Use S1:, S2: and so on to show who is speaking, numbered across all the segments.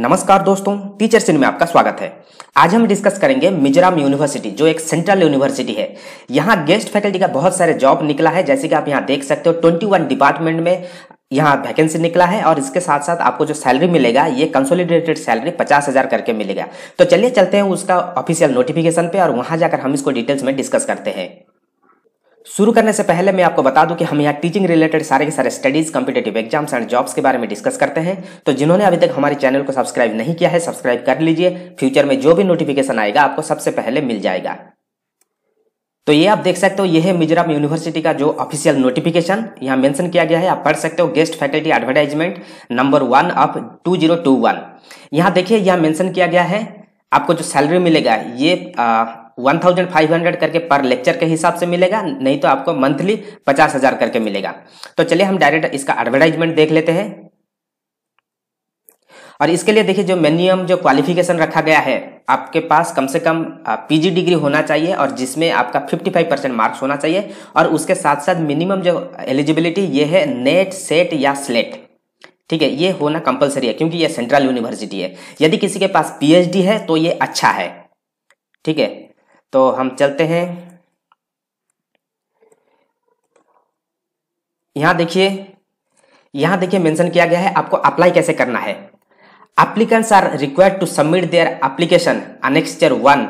S1: नमस्कार दोस्तों टीचर सिन में आपका स्वागत है आज हम डिस्कस करेंगे मिजोरम यूनिवर्सिटी जो एक सेंट्रल यूनिवर्सिटी है यहाँ गेस्ट फैकल्टी का बहुत सारे जॉब निकला है जैसे कि आप यहाँ देख सकते हो 21 डिपार्टमेंट में यहाँ वैकेंसी निकला है और इसके साथ साथ आपको जो सैलरी मिलेगा ये कंसोलिडेटेड सैलरी पचास हजार करके मिलेगा तो चलिए चलते हैं उसका ऑफिशियल नोटिफिकेशन पे और वहां जाकर हम इसको डिटेल्स में डिस्कस करते हैं शुरू करने से पहले मैं आपको बता दूं कि हम यहाँ टीचिंग रिलेटेड सारे के सारे studies competitive exams and jobs के बारे में डिस्कस करते हैं तो जिन्होंने अभी तक हमारे चैनल को सब्सक्राइब नहीं किया है सब्सक्राइब कर लीजिए फ्यूचर में जो भी नोटिफिकेशन आएगा आपको सबसे पहले मिल जाएगा तो ये आप देख सकते हो ये है मिजोरम यूनिवर्सिटी का जो ऑफिशियल नोटिफिकेशन यहाँ मेंशन किया गया है आप पढ़ सकते हो guest faculty advertisement number one of two zero two one यहाँ देखिए यहाँ मेंशन किया गया है आपको जो सैलरी मिलेगा ये 1500 करके पर लेक्चर के हिसाब से मिलेगा नहीं तो आपको मंथली 50000 करके मिलेगा तो चलिए हम डायरेक्ट इसका एडवर्टाइजमेंट देख लेते हैं और इसके लिए देखिए जो मिनिमम जो क्वालिफिकेशन रखा गया है आपके पास कम से कम पीजी डिग्री होना चाहिए और जिसमें आपका 55 परसेंट मार्क्स होना चाहिए और उसके साथ साथ मिनिमम जो एलिजिबिलिटी ये है नेट सेट या स्लेट ठीक है ये होना कंपलसरी है क्योंकि ये सेंट्रल यूनिवर्सिटी है यदि किसी के पास पीएचडी है तो ये अच्छा है ठीक है तो हम चलते हैं यहां देखिए यहां देखिए मेंशन किया गया है आपको अप्लाई कैसे करना है applicants are required to submit their application annexure one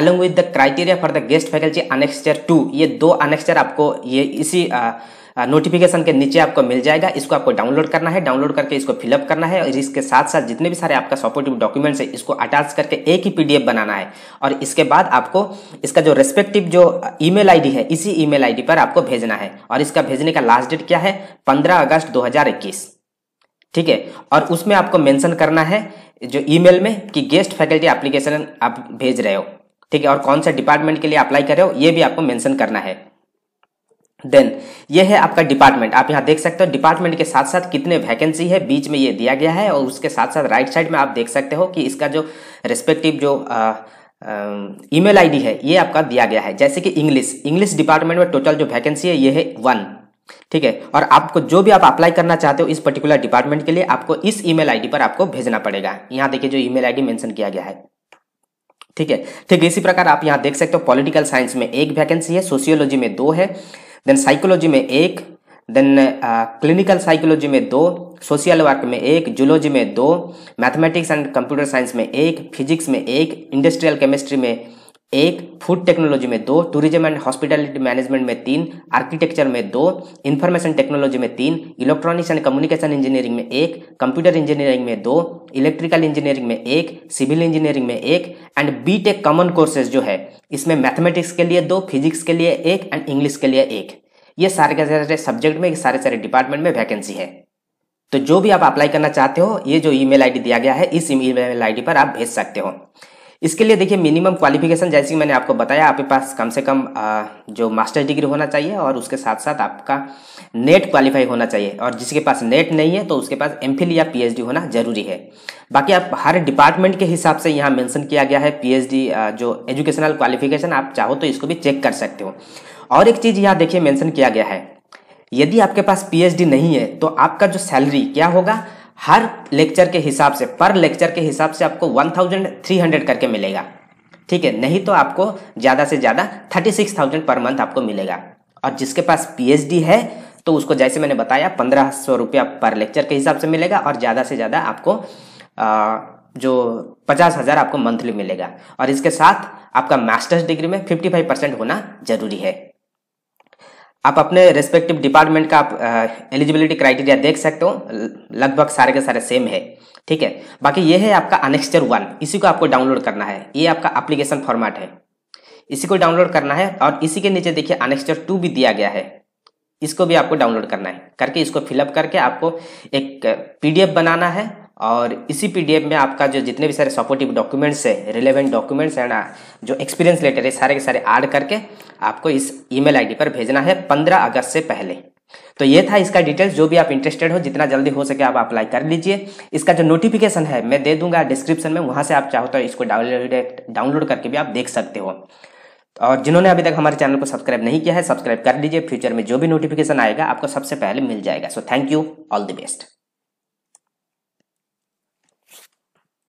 S1: along with the criteria for the guest faculty annexure two ये दो अनेक्सचर आपको ये इसी आ, नोटिफिकेशन के नीचे आपको मिल जाएगा इसको आपको डाउनलोड करना है डाउनलोड करके इसको फिलअप करना है और इसके साथ साथ जितने भी सारे आपका सपोर्टिव डॉक्यूमेंट्स है इसको अटैच करके एक ही पीडीएफ बनाना है और इसके बाद आपको इसका जो रेस्पेक्टिव जो ईमेल आईडी है इसी ईमेल आईडी पर आपको भेजना है और इसका भेजने का लास्ट डेट क्या है पंद्रह अगस्त दो ठीक है और उसमें आपको मैंसन करना है जो ई में कि गेस्ट फैकल्टी एप्लीकेशन आप भेज रहे हो ठीक है और कौन सा डिपार्टमेंट के लिए अप्लाई कर रहे हो ये भी आपको मेंशन करना है देन ये है आपका डिपार्टमेंट आप यहाँ देख सकते हो डिपार्टमेंट के साथ साथ कितने वैकेंसी है बीच में ये दिया गया है और उसके साथ साथ राइट साइड में आप देख सकते हो कि इसका जो रेस्पेक्टिव जो आ, ईमेल आईडी है ये आपका दिया गया है जैसे कि इंग्लिश इंग्लिश डिपार्टमेंट में टोटल जो वैकेंसी है ये है वन ठीक है और आपको जो भी आप अप्लाई करना चाहते हो इस पर्टिकुलर डिपार्टमेंट के लिए आपको इस ईमेल आईडी पर आपको भेजना पड़ेगा यहाँ देखिए जो ईमेल आईडी मेंशन किया गया है ठीक है ठीक इसी प्रकार आप यहाँ देख सकते हो पॉलिटिकल साइंस में एक वैकेंसी है सोशियोलॉजी में दो है देन साइकोलॉजी में एक देन क्लिनिकल साइकोलॉजी में दो सोशल वर्क में एक जूलॉजी में दो मैथमेटिक्स एंड कंप्यूटर साइंस में एक फिजिक्स में एक इंडस्ट्रियल केमिस्ट्री में एक फूड टेक्नोलॉजी में दो टूरिज्म एंड हॉस्पिटैलिटी मैनेजमेंट में तीन आर्किटेक्चर में दो इंफॉर्मेशन टेक्नोलॉजी में तीन इलेक्ट्रॉनिक्स एंड कम्युनिकेशन इंजीनियरिंग में एक कंप्यूटर इंजीनियरिंग में दो इलेक्ट्रिकल इंजीनियरिंग में एक सिविल इंजीनियरिंग में एक and B tech common courses जो है इसमें मैथमेटिक्स के लिए दो फिजिक्स के लिए एक एंड इंग्लिश के लिए एक ये सारे के सारे सब्जेक्ट में सारे सारे डिपार्टमेंट में वैकेंसी है तो जो भी आप अप्लाई करना चाहते हो ये जो ईमेल आईडी दिया गया है इस ईमेल आईडी पर आप भेज सकते हो इसके लिए देखिए मिनिमम क्वालिफिकेशन जैसे कि मैंने आपको बताया आपके पास कम से कम जो मास्टर्स डिग्री होना चाहिए और उसके साथ साथ आपका नेट क्वालिफाई होना चाहिए और जिसके पास नेट नहीं है तो उसके पास एम या पी होना जरूरी है बाकी आप हर डिपार्टमेंट के हिसाब से यहाँ मैंसन किया गया है पी जो एजुकेशनल क्वालिफिकेशन आप चाहो तो इसको भी चेक कर सकते हो और एक चीज़ यहाँ देखिए मैंसन किया गया है यदि आपके पास पी नहीं है तो आपका जो सैलरी क्या होगा हर लेक्चर के हिसाब से पर लेक्चर के हिसाब से आपको 1300 करके मिलेगा ठीक है नहीं तो आपको ज़्यादा से ज़्यादा 36,000 पर मंथ आपको मिलेगा और जिसके पास पीएचडी है तो उसको जैसे मैंने बताया पंद्रह सौ रुपया पर लेक्चर के हिसाब से मिलेगा और ज़्यादा से ज़्यादा आपको आ, जो पचास हज़ार आपको मंथली मिलेगा और इसके साथ आपका मास्टर्स डिग्री में फिफ्टी फाइव परसेंट होना जरूरी है आप अपने रेस्पेक्टिव डिपार्टमेंट का आप एलिजिबिलिटी क्राइटेरिया देख सकते हो लगभग सारे के सारे सेम है ठीक है बाकी ये है आपका अनेक्स्टर वन इसी को आपको डाउनलोड करना है ये आपका एप्लीकेशन फॉर्मेट है इसी को डाउनलोड करना है और इसी के नीचे देखिए अनेक्स्टर टू भी दिया गया है इसको भी आपको डाउनलोड करना है करके इसको फिलअप करके आपको एक पीडीएफ बनाना है और इसी पीडीएफ में आपका जो जितने भी सारे सपोर्टिव डॉक्यूमेंट्स है रिलेवेंट डॉक्यूमेंट्स है ना जो एक्सपीरियंस लेटर है सारे के सारे ऐड करके आपको इस ईमेल आईडी पर भेजना है 15 अगस्त से पहले तो ये था इसका डिटेल्स जो भी आप इंटरेस्टेड हो जितना जल्दी हो सके आप अप्लाई कर लीजिए इसका जो नोटिफिकेशन है मैं दे दूंगा डिस्क्रिप्शन में वहां से आप चाहो तो इसको डाउनलोड डाउनलोड करके भी आप देख सकते हो और जिन्होंने अभी तक हमारे चैनल को सब्सक्राइब नहीं किया है सब्सक्राइब कर लीजिए फ्यूचर में जो भी नोटिफिकेशन आएगा आपको सबसे पहले मिल जाएगा so thank you all the best